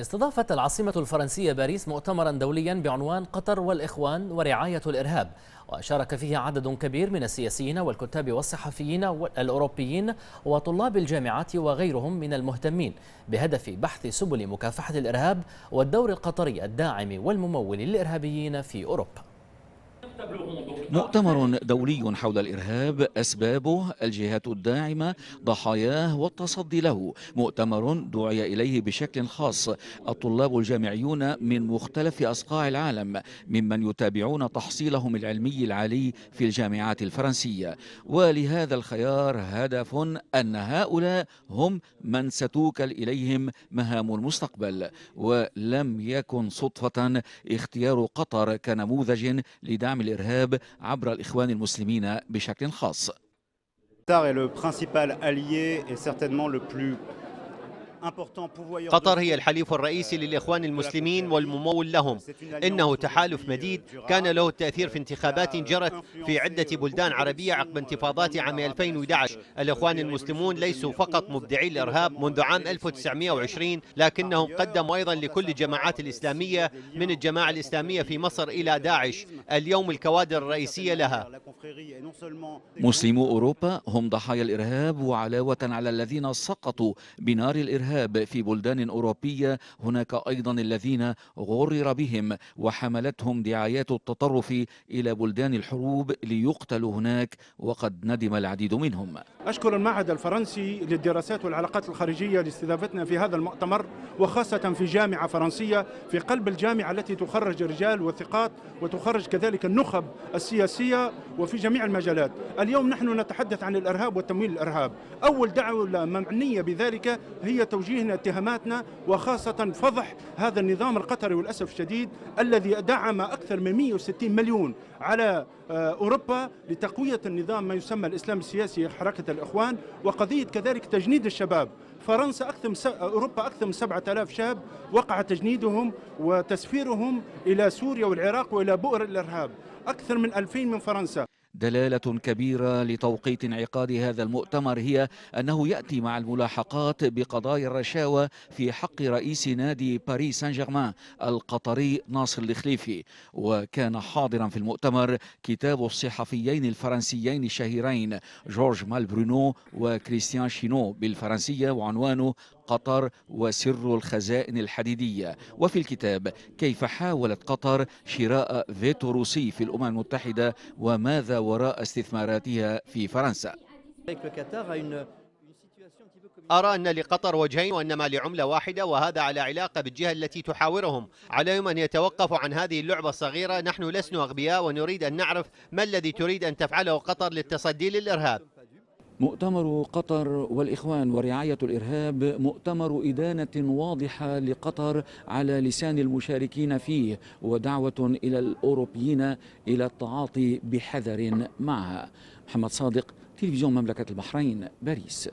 استضافت العاصمة الفرنسية باريس مؤتمرا دوليا بعنوان قطر والإخوان ورعاية الإرهاب وشارك فيه عدد كبير من السياسيين والكتاب والصحفيين الأوروبيين وطلاب الجامعات وغيرهم من المهتمين بهدف بحث سبل مكافحة الإرهاب والدور القطري الداعم والممول للإرهابيين في أوروبا مؤتمر دولي حول الإرهاب أسبابه الجهات الداعمة ضحاياه والتصدي له مؤتمر دعي إليه بشكل خاص الطلاب الجامعيون من مختلف أصقاع العالم ممن يتابعون تحصيلهم العلمي العالي في الجامعات الفرنسية ولهذا الخيار هدف أن هؤلاء هم من ستوكل إليهم مهام المستقبل ولم يكن صدفة اختيار قطر كنموذج لدعم الإرهاب عبر الإخوان المسلمين بشكل خاص. est le principal allié et certainement le plus قطر هي الحليف الرئيسي euh, للإخوان المسلمين والممول لهم إنه تحالف مديد كان له التأثير euh, في انتخابات جرت في عدة بلدان عربية عقب euh, انتفاضات عام 2011 الإخوان المسلمون ليسوا فقط مبدعي الإرهاب منذ عام 1920 لكنهم قدموا أيضا لكل الجماعات الإسلامية من الجماعة الإسلامية في مصر إلى داعش اليوم الكوادر الرئيسية لها مسلمو أوروبا هم ضحايا الإرهاب وعلاوة على الذين سقطوا بنار الإرهاب الإرهاب في بلدان أوروبية هناك أيضا الذين غرر بهم وحملتهم دعايات التطرف إلى بلدان الحروب ليقتلوا هناك وقد ندم العديد منهم أشكر المعهد الفرنسي للدراسات والعلاقات الخارجية لاستضافتنا في هذا المؤتمر وخاصة في جامعة فرنسية في قلب الجامعة التي تخرج رجال وثقات وتخرج كذلك النخب السياسية وفي جميع المجالات اليوم نحن نتحدث عن الإرهاب وتمويل الإرهاب أول دعوة معنية بذلك هي توجيهنا اتهاماتنا وخاصة فضح هذا النظام القطري والأسف الشديد الذي دعم أكثر من 160 مليون على آه، أوروبا لتقوية النظام ما يسمى الإسلام السياسي حركة الإخوان وقضية كذلك تجنيد الشباب فرنسا أكثر من س... أوروبا أكثر من 7000 شاب وقع تجنيدهم وتسفيرهم إلى سوريا والعراق وإلى بؤر الإرهاب أكثر من 2000 من فرنسا دلالة كبيرة لتوقيت انعقاد هذا المؤتمر هي أنه يأتي مع الملاحقات بقضايا الرشاوى في حق رئيس نادي باريس سان جيرمان القطري ناصر الخليفي وكان حاضرا في المؤتمر كتاب الصحفيين الفرنسيين الشهيرين جورج مالبرونو وكريستيان شينو بالفرنسية وعنوانه قطر وسر الخزائن الحديدية وفي الكتاب كيف حاولت قطر شراء فيتو روسي في الأمم المتحدة وماذا وراء استثماراتها في فرنسا أرى أن لقطر وجهين وإنما لعملة واحدة وهذا على علاقة بالجهة التي تحاورهم عليهم أن يتوقفوا عن هذه اللعبة الصغيرة نحن لسنا أغبياء ونريد أن نعرف ما الذي تريد أن تفعله قطر للتصدي للإرهاب مؤتمر قطر والإخوان ورعاية الإرهاب مؤتمر إدانة واضحة لقطر على لسان المشاركين فيه ودعوة إلى الأوروبيين إلى التعاطي بحذر معها محمد صادق تلفزيون مملكة البحرين باريس